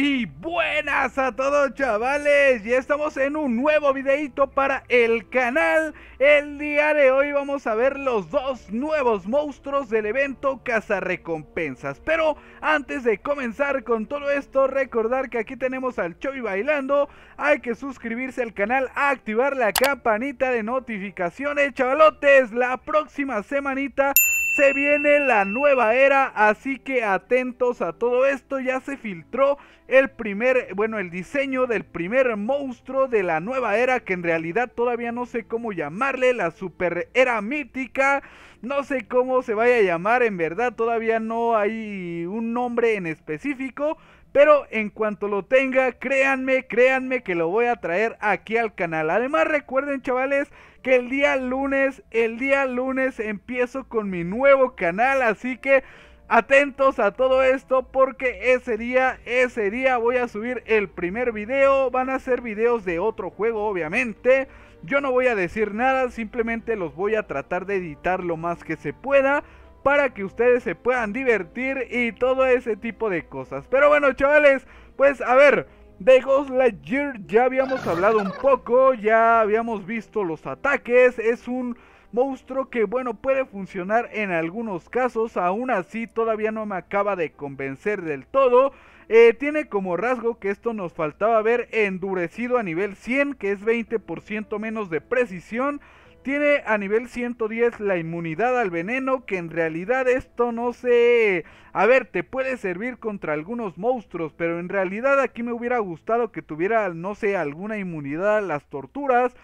Y buenas a todos chavales, ya estamos en un nuevo videito para el canal El día de hoy vamos a ver los dos nuevos monstruos del evento Recompensas. Pero antes de comenzar con todo esto, recordar que aquí tenemos al Chovy bailando Hay que suscribirse al canal, activar la campanita de notificaciones Chavalotes, la próxima semanita se viene la nueva era, así que atentos a todo esto. Ya se filtró el primer, bueno, el diseño del primer monstruo de la nueva era, que en realidad todavía no sé cómo llamarle, la super era mítica. No sé cómo se vaya a llamar, en verdad todavía no hay un nombre en específico. Pero en cuanto lo tenga, créanme, créanme que lo voy a traer aquí al canal. Además recuerden chavales que el día lunes, el día lunes empiezo con mi nuevo canal. Así que atentos a todo esto porque ese día, ese día voy a subir el primer video. Van a ser videos de otro juego obviamente. Yo no voy a decir nada, simplemente los voy a tratar de editar lo más que se pueda para que ustedes se puedan divertir y todo ese tipo de cosas. Pero bueno, chavales, pues a ver, de Ghost Lightyear ya habíamos hablado un poco, ya habíamos visto los ataques, es un monstruo que bueno puede funcionar en algunos casos, aún así todavía no me acaba de convencer del todo. Eh, tiene como rasgo que esto nos faltaba ver endurecido a nivel 100, que es 20% menos de precisión. Tiene a nivel 110 la inmunidad al veneno, que en realidad esto no sé... A ver, te puede servir contra algunos monstruos, pero en realidad aquí me hubiera gustado que tuviera, no sé, alguna inmunidad a las torturas.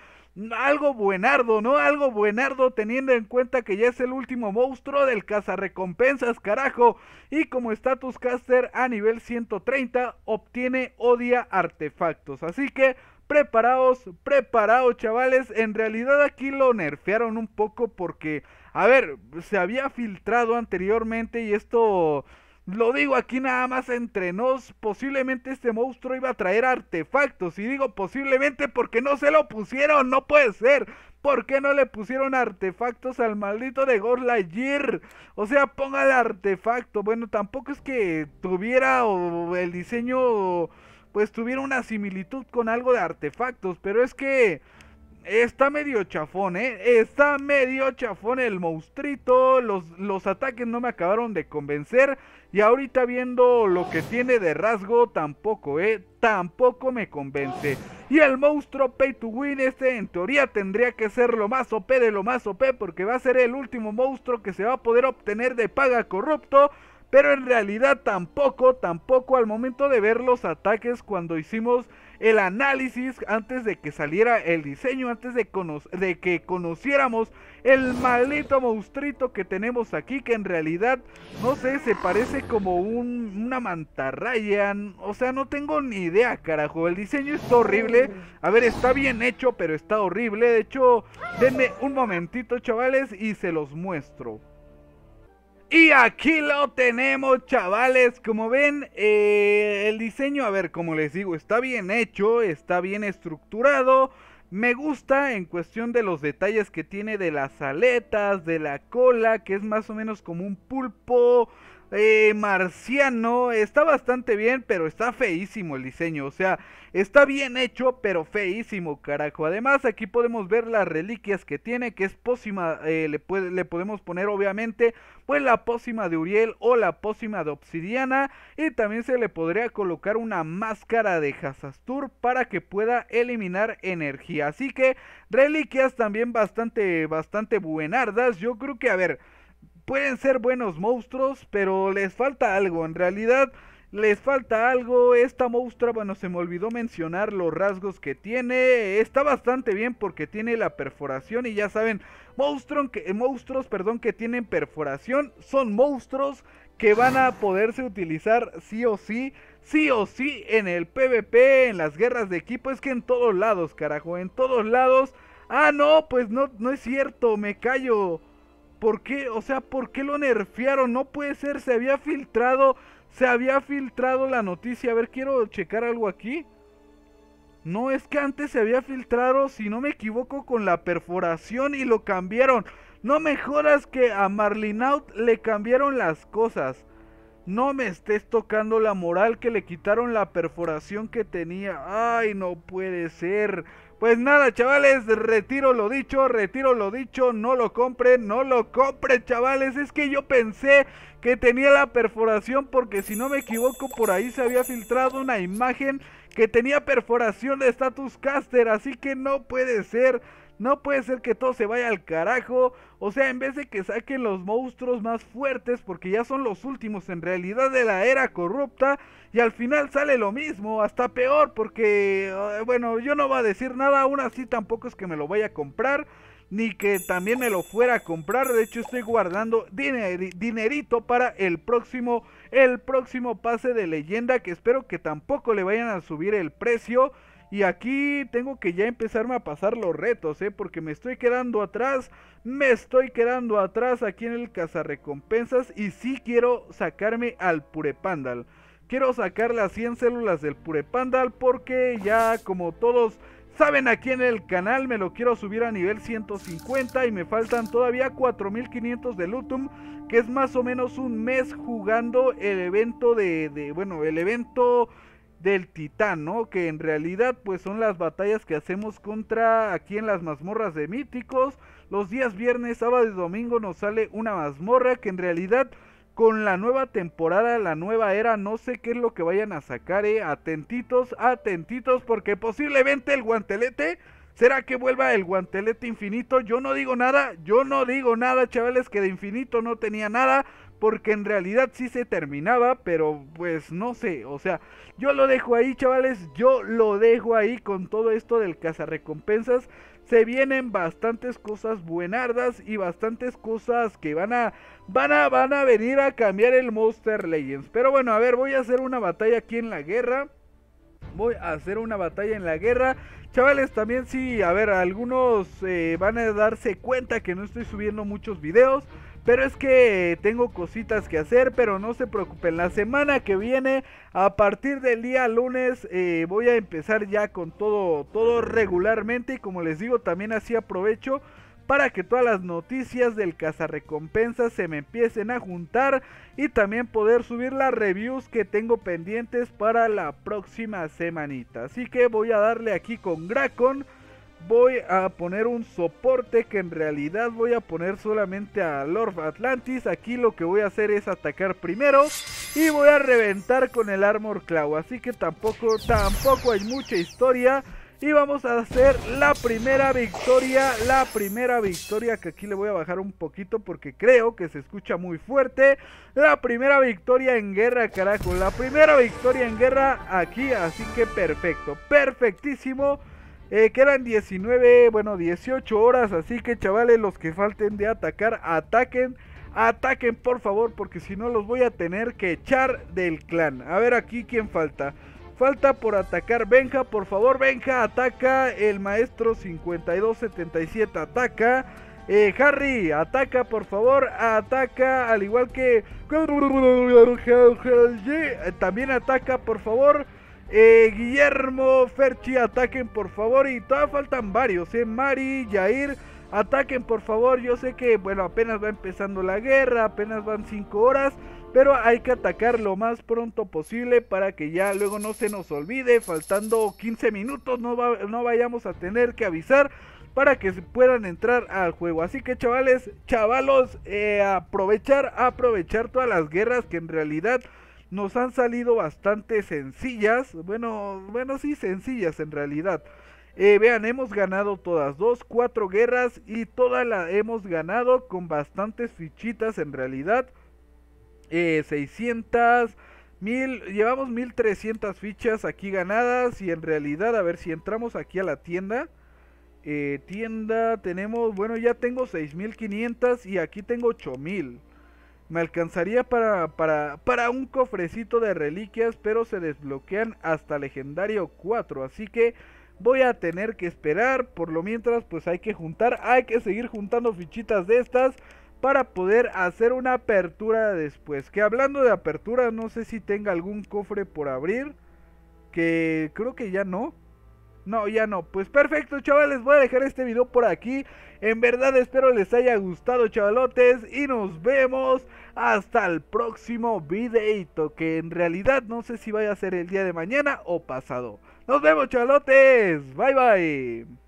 Algo buenardo, ¿no? Algo buenardo teniendo en cuenta que ya es el último monstruo del cazarrecompensas, carajo. Y como status caster a nivel 130 obtiene odia artefactos. Así que Preparados, preparados chavales, en realidad aquí lo nerfearon un poco porque, a ver, se había filtrado anteriormente y esto... Lo digo aquí nada más entre nos, posiblemente este monstruo iba a traer artefactos. Y digo posiblemente porque no se lo pusieron, no puede ser. ¿Por qué no le pusieron artefactos al maldito de Gorlajir? O sea, el artefacto. Bueno, tampoco es que tuviera el diseño pues tuviera una similitud con algo de artefactos, pero es que está medio chafón, ¿eh? Está medio chafón el monstruito. Los, los, ataques no me acabaron de convencer. Y ahorita viendo lo que tiene de rasgo, tampoco, ¿eh? Tampoco me convence. Y el monstruo Pay to Win, este en teoría tendría que ser lo más OP de lo más OP. Porque va a ser el último monstruo que se va a poder obtener de paga corrupto. Pero en realidad tampoco, tampoco al momento de ver los ataques cuando hicimos el análisis antes de que saliera el diseño, antes de, que conociéramos el maldito monstruito que tenemos aquí, que en realidad, no sé, se parece como un, una mantarraya, o sea, no tengo ni idea, carajo, el diseño está horrible, a ver, está bien hecho, pero está horrible, de hecho, denme un momentito, chavales, y se los muestro. Y aquí lo tenemos, chavales. Como ven, eh, el diseño, a ver, como les digo, está bien hecho, está bien estructurado. Me gusta en cuestión de los detalles que tiene de las aletas, de la cola, que es más o menos como un pulpo. Eh, marciano, está bastante bien, pero está feísimo el diseño, o sea, está bien hecho, pero feísimo, carajo. Además, aquí podemos ver las reliquias que tiene, que es pócima, eh, le, le podemos poner obviamente, pues la pócima de Uriel o la pócima de Obsidiana, y también se le podría colocar una máscara de Hazastur para que pueda eliminar energía. Así que reliquias también bastante, bastante buenardas, yo creo que, a ver pueden ser buenos monstruos, pero les falta algo. En realidad, les falta algo. Esta monstrua, bueno, se me olvidó mencionar los rasgos que tiene. Está bastante bien porque tiene la perforación y ya saben, monstruos que, eh, monstruos, perdón, que tienen perforación son monstruos que van a poderse utilizar sí o sí, sí o sí en el PvP, en las guerras de equipo. Es que en todos lados, carajo, en todos lados. Ah, no, pues no, no es cierto, me callo. ¿Por qué? O sea, ¿por qué lo nerfearon? No puede ser, se había filtrado, se había filtrado la noticia. A ver, quiero checar algo aquí. No, es que antes se había filtrado, si no me equivoco, con la perforación y lo cambiaron. No mejoras que a Marlinaut le cambiaron las cosas. No me estés tocando la moral que le quitaron la perforación que tenía. Ay, no puede ser. Pues nada, chavales, retiro lo dicho, retiro lo dicho, no lo compre, no lo compre, chavales. Es que yo pensé que tenía la perforación porque si no me equivoco por ahí se había filtrado una imagen que tenía perforación de status caster, así que no puede ser. No puede ser que todo se vaya al carajo. O sea, en vez de que saquen los monstruos más fuertes, porque ya son los últimos en realidad de la era corrupta, y al final sale lo mismo, hasta peor, porque, eh, bueno, yo no voy a decir nada, aún así tampoco es que me lo vaya a comprar ni que también me lo fuera a comprar. De hecho, estoy guardando dinerito para el próximo, el próximo pase de leyenda. Que espero que tampoco le vayan a subir el precio. Y aquí tengo que ya empezarme a pasar los retos, ¿eh? Porque me estoy quedando atrás, me estoy quedando atrás aquí en el cazarrecompensas y sí quiero sacarme al Purepandal. Quiero sacar las 100 células del Purepandal porque ya como todos saben aquí en el canal me lo quiero subir a nivel 150 y me faltan todavía 4500 de Lutum que es más o menos un mes jugando el evento de, de bueno el evento del titán, ¿no? Que en realidad pues son las batallas que hacemos contra aquí en las mazmorras de míticos. Los días viernes, sábado y domingo nos sale una mazmorra que en realidad con la nueva temporada, la nueva era, no sé qué es lo que vayan a sacar, eh. Atentitos, atentitos, porque posiblemente el guantelete... ¿Será que vuelva el guantelete infinito? Yo no digo nada, yo no digo nada, chavales, que de infinito no tenía nada porque en realidad sí se terminaba, pero pues no sé, o sea, yo lo dejo ahí, chavales, yo lo dejo ahí con todo esto del cazarrecompensas. Se vienen bastantes cosas buenardas y bastantes cosas que van a van a van a venir a cambiar el Monster Legends. Pero bueno, a ver, voy a hacer una batalla aquí en la guerra voy a hacer una batalla en la guerra. Chavales, también sí, a ver, algunos eh, van a darse cuenta que no estoy subiendo muchos videos. Pero es que tengo cositas que hacer, pero no se preocupen. La semana que viene, a partir del día lunes, eh, voy a empezar ya con todo, todo regularmente. Y como les digo, también así aprovecho para que todas las noticias del cazarrecompensas se me empiecen a juntar y también poder subir las reviews que tengo pendientes para la próxima semanita. Así que voy a darle aquí con Gracon voy a poner un soporte que en realidad voy a poner solamente a Lord Atlantis. Aquí lo que voy a hacer es atacar primero y voy a reventar con el Armor Claw. Así que tampoco, tampoco hay mucha historia. Y vamos a hacer la primera victoria, la primera victoria que aquí le voy a bajar un poquito porque creo que se escucha muy fuerte. La primera victoria en guerra, carajo, la primera victoria en guerra aquí, así que perfecto, perfectísimo. Eh, quedan 19, bueno, 18 horas. Así que chavales, los que falten de atacar, ataquen. Ataquen por favor, porque si no los voy a tener que echar del clan. A ver aquí quién falta. Falta por atacar Benja, por favor Benja, ataca el maestro 5277, ataca. Eh, Harry, ataca por favor, ataca al igual que... Eh, también ataca por favor. Eh, Guillermo, Ferchi, ataquen por favor. Y todavía faltan varios. ¿eh? Mari, Jair, ataquen por favor. Yo sé que, bueno, apenas va empezando la guerra, apenas van 5 horas. Pero hay que atacar lo más pronto posible para que ya luego no se nos olvide. Faltando 15 minutos, no, vayamos a tener que avisar para que puedan entrar al juego. Así que chavales, chavalos, eh, aprovechar, aprovechar todas las guerras que en realidad nos han salido bastante sencillas. Bueno, bueno, sí, sencillas en realidad. Eh, vean, hemos ganado todas dos, cuatro guerras y todas las hemos ganado con bastantes fichitas en realidad. 600, eh, 1000, llevamos 1300 fichas aquí ganadas y en realidad, a ver si entramos aquí a la tienda. Eh, tienda, tenemos, bueno, ya tengo 6500 y aquí tengo 8000. Me alcanzaría para, para, para un cofrecito de reliquias, pero se desbloquean hasta legendario 4. Así que voy a tener que esperar. Por lo mientras, pues hay que juntar, hay que seguir juntando fichitas de estas para poder hacer una apertura después. Que hablando de apertura, no sé si tenga algún cofre por abrir. Que creo que ya no. No, ya no. Pues perfecto, chavales. Voy a dejar este video por aquí. En verdad espero les haya gustado, chavalotes. Y nos vemos hasta el próximo videito. Que en realidad no sé si vaya a ser el día de mañana o pasado. Nos vemos, chavalotes. Bye, bye.